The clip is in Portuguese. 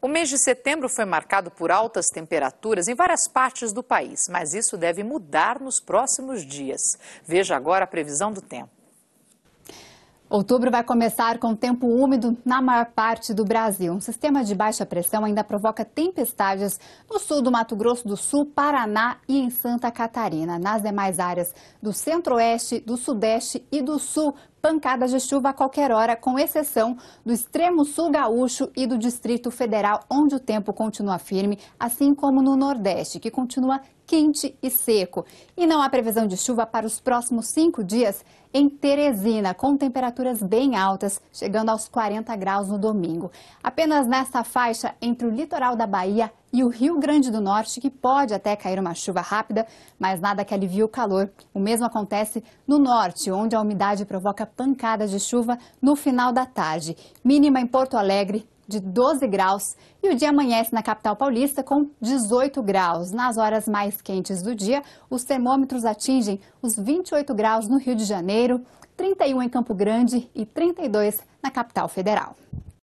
O mês de setembro foi marcado por altas temperaturas em várias partes do país, mas isso deve mudar nos próximos dias. Veja agora a previsão do tempo. Outubro vai começar com tempo úmido na maior parte do Brasil. Um sistema de baixa pressão ainda provoca tempestades no sul do Mato Grosso do Sul, Paraná e em Santa Catarina. Nas demais áreas do centro-oeste, do sudeste e do sul, pancadas de chuva a qualquer hora, com exceção do extremo sul gaúcho e do Distrito Federal, onde o tempo continua firme, assim como no Nordeste, que continua quente e seco. E não há previsão de chuva para os próximos cinco dias em Teresina, com temperaturas bem altas, chegando aos 40 graus no domingo. Apenas nesta faixa entre o litoral da Bahia e o Rio Grande do Norte, que pode até cair uma chuva rápida, mas nada que alivie o calor. O mesmo acontece no norte, onde a umidade provoca pancadas de chuva no final da tarde. Mínima em Porto Alegre de 12 graus e o dia amanhece na capital paulista com 18 graus. Nas horas mais quentes do dia, os termômetros atingem os 28 graus no Rio de Janeiro, 31 em Campo Grande e 32 na capital federal.